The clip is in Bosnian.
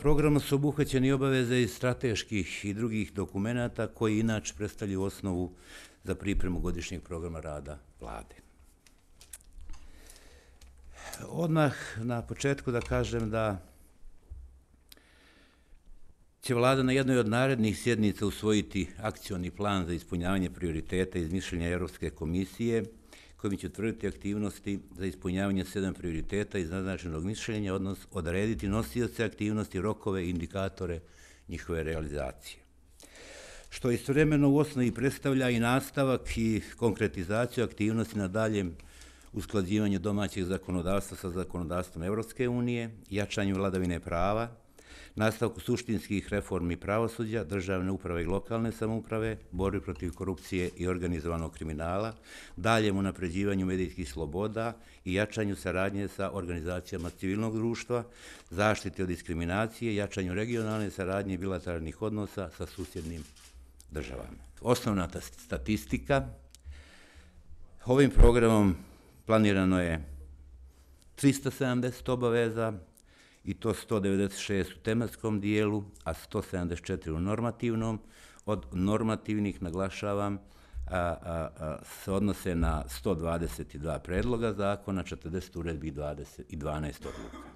programa su obuhvaćeni obaveze iz strateških i drugih dokumenta koji inač predstavljaju osnovu za pripremu godišnjeg programa rada vlade. Odmah na početku da kažem da će vlada na jednoj od narednih sjednica usvojiti akcioni plan za ispunjavanje prioriteta iz mišljenja Europske komisije – kojim će utvrditi aktivnosti za ispunjavanje sedam prioriteta iz naznačenog mišljenja, odnos odrediti nosioce aktivnosti, rokove i indikatore njihove realizacije. Što istovremeno u osnovi predstavlja i nastavak i konkretizaciju aktivnosti na daljem usklađivanju domaćeg zakonodavstva sa zakonodavstvom Evropske unije, jačanju vladavine prava, nastavku suštinskih reformi pravosuđa, državne uprave i lokalne samouprave, borbi protiv korupcije i organizovanog kriminala, daljem napređivanju medijskih sloboda i jačanju saradnje sa organizacijama civilnog društva, zaštite od diskriminacije, jačanju regionalne saradnje i bilateralnih odnosa sa susjednim državama. Osnovna statistika, ovim programom planirano je 370 obaveza, i to 196 u tematskom dijelu, a 174 u normativnom. Od normativnih, naglašavam, a, a, a, se odnose na 122 predloga zakona, 40 uredbi i 12 odluka.